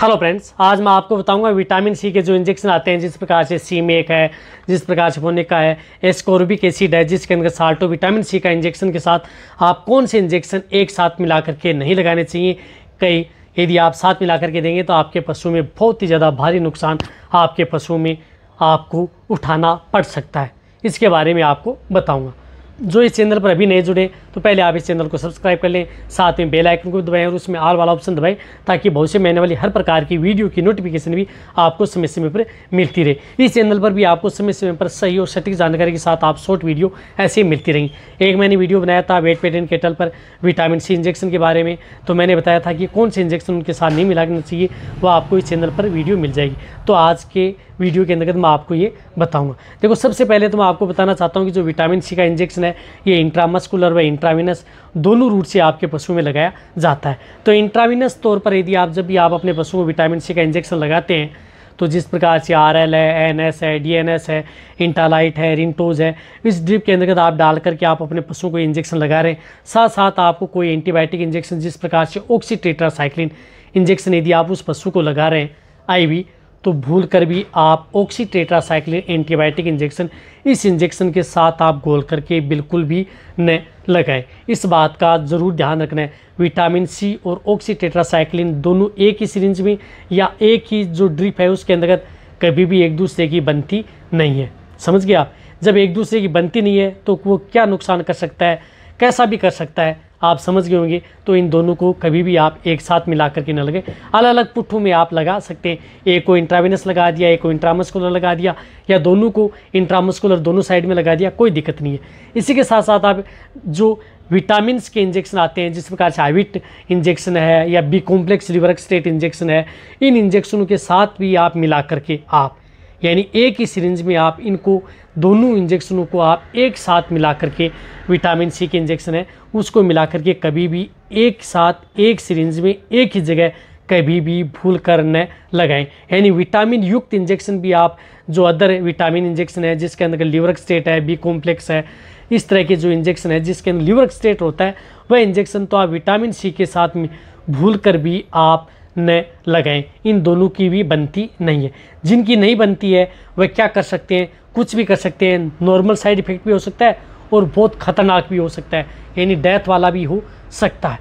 hello friends आज मैं आपको बताऊंगा विटामिन सी के जो इंजेक्शन आते हैं जिस प्रकार से सी मेक है जिस प्रकार से फोनिक का है एस्कोरबिक एसिड है जिसके अंदर साल्टो विटामिन सी का इंजेक्शन के साथ आप कौन से इंजेक्शन एक साथ मिला करके नहीं लगाने चाहिए कई यदि आप साथ मिला करके देंगे तो आपके पशु में बहुत ही ज़्यादा भारी नुकसान आपके पशुओं में आपको उठाना पड़ सकता है इसके बारे में आपको बताऊँगा जो इस चैनल पर अभी नहीं जुड़े तो पहले आप इस चैनल को सब्सक्राइब कर लें साथ में बेल आइकन को दबाएं और उसमें आल वाला ऑप्शन दबाएं ताकि भविष्य में आने वाली हर प्रकार की वीडियो की नोटिफिकेशन भी आपको समय समय पर मिलती रहे इस चैनल पर भी आपको समय समय पर सही और सटीक जानकारी के साथ आप शॉर्ट वीडियो ऐसे ही मिलती रहेंगी एक मैंने वीडियो बनाया था वेट पेटेंट केटल पर विटामिन सी इंजेक्शन के बारे में तो मैंने बताया था कि कौन से इंजेक्शन उनके साथ नहीं मिलाना चाहिए वह आपको इस चैनल पर वीडियो मिल जाएगी तो आज के वीडियो के अंतर्गत मैं आपको ये बताऊँगा देखो सबसे पहले तो मैं आपको बताना चाहता हूँ कि जो विटामिन सी का इंजेक्शन है ये इंट्रामस्कुलर व इंट्राविनस दोनों रूट से आपके पशु में लगाया जाता है तो इंट्राविनस तौर पर यदि आप जब भी आप अपने पशु को विटामिन सी का इंजेक्शन लगाते हैं तो जिस प्रकार से आर एल है एन एस है डी एन एस है इंटालाइट है रिंटोज है इस ड्रिप के अंतर्गत आप डाल करके आप अपने पशुओं को इंजेक्शन लगा रहे हैं साथ साथ आपको कोई एंटीबायोटिक इंजेक्शन जिस प्रकार से ऑक्सीटेट्रासाइक्लिन इंजेक्शन यदि आप उस पशु को लगा रहे हैं आई वी तो भूल कर भी आप ऑक्सीटेट्रासाइक्लिन एंटीबायोटिक इंजेक्शन इस इंजेक्शन के साथ आप गोल करके बिल्कुल भी न लगाएं इस बात का ज़रूर ध्यान रखना है विटामिन सी और ऑक्सीटेट्रासाइक्लिन दोनों एक ही सिरिंज में या एक ही जो ड्रिप है उसके अंतर्गत कभी भी एक दूसरे की बनती नहीं है समझ गए आप जब एक दूसरे की बनती नहीं है तो वो क्या नुकसान कर सकता है कैसा भी कर सकता है आप समझ गए होंगे तो इन दोनों को कभी भी आप एक साथ मिला करके न लगे अलग अलग पुट्ठों में आप लगा सकते हैं एक को इंट्रावेनस लगा दिया एक को इंट्रामस्कुलर लगा दिया या दोनों को इंट्रामस्कुलर दोनों साइड में लगा दिया कोई दिक्कत नहीं है इसी के साथ साथ आप जो विटामिन के इंजेक्शन आते हैं जिस प्रकार से हाइविट इंजेक्शन है या B complex liver state injection है इन इंजेक्शनों के साथ भी आप मिला करके आप यानी एक ही सिरिंज में आप इनको दोनों इंजेक्शनों को आप एक साथ मिला करके विटामिन सी के इंजेक्शन है उसको मिला के कभी भी एक साथ एक सिरिंज में एक ही जगह कभी भी भूल कर न लगाएं यानी विटामिन युक्त इंजेक्शन भी आप जो अदर विटामिन इंजेक्शन है जिसके अंदर लिवर स्टेट है बी कॉम्प्लेक्स है इस तरह के जो इंजेक्शन है जिसके अंदर लिवर स्टेट होता है वह इंजेक्शन तो आप विटामिन सी के साथ भूल कर भी आप न लगाएं इन दोनों की भी बनती नहीं है जिनकी नहीं बनती है वह क्या कर सकते हैं कुछ भी कर सकते हैं नॉर्मल साइड इफ़ेक्ट भी हो सकता है और बहुत ख़तरनाक भी हो सकता है यानी डेथ वाला भी हो सकता है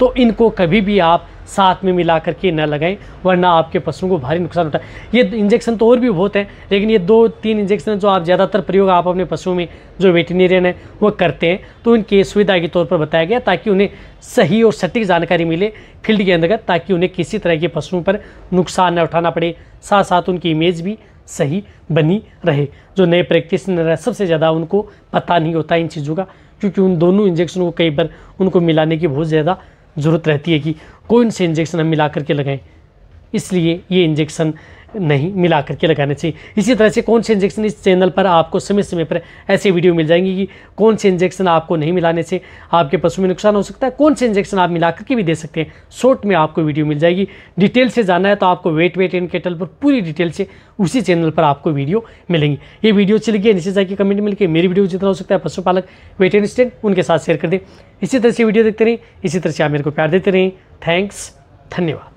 तो इनको कभी भी आप साथ में मिला करके न लगाएं वरना आपके पशुओं को भारी नुकसान होता है ये इंजेक्शन तो और भी बहुत हैं लेकिन ये दो तीन इंजेक्शन जो आप ज़्यादातर प्रयोग आप अपने पशुओं में जो वेटनेरियन है वो करते हैं तो उनकी सुविधा के तौर पर बताया गया ताकि उन्हें सही और सटीक जानकारी मिले फील्ड के अंतर्गत ताकि उन्हें किसी तरह के पशुओं पर नुकसान न उठाना पड़े साथ साथ उनकी इमेज भी सही बनी रहे जो नए प्रैक्टिस है सबसे ज़्यादा उनको पता नहीं होता इन चीज़ों का क्योंकि उन दोनों इंजेक्शन को कई बार उनको मिलाने की बहुत ज़्यादा ज़रूरत रहती है कि कौन से इंजेक्शन हम मिला करके लगाएं इसलिए ये इंजेक्शन नहीं मिला करके लगाने चाहिए इसी तरह से कौन से इंजेक्शन इस चैनल पर आपको समय समय पर ऐसे वीडियो मिल जाएंगी कि कौन से इंजेक्शन आपको नहीं मिलाने से आपके पशु में नुकसान हो सकता है कौन से इंजेक्शन आप मिला करके भी दे सकते हैं शॉर्ट में आपको वीडियो मिल जाएगी डिटेल से जाना है तो आपको वेट वेट एंड केटल पर पूरी डिटेल से उसी चैनल पर आपको वीडियो मिलेंगी ये वीडियो अच्छी लगी नीचे जाके कमेंट मिलकर मेरी वीडियो जितना हो सकता है पशुपालक वेट एंड स्टेंट उनके साथ शेयर कर दें इसी तरह से वीडियो देखते रहें इसी तरह से आप मेरे को प्यार देते रहें थैंक्स धन्यवाद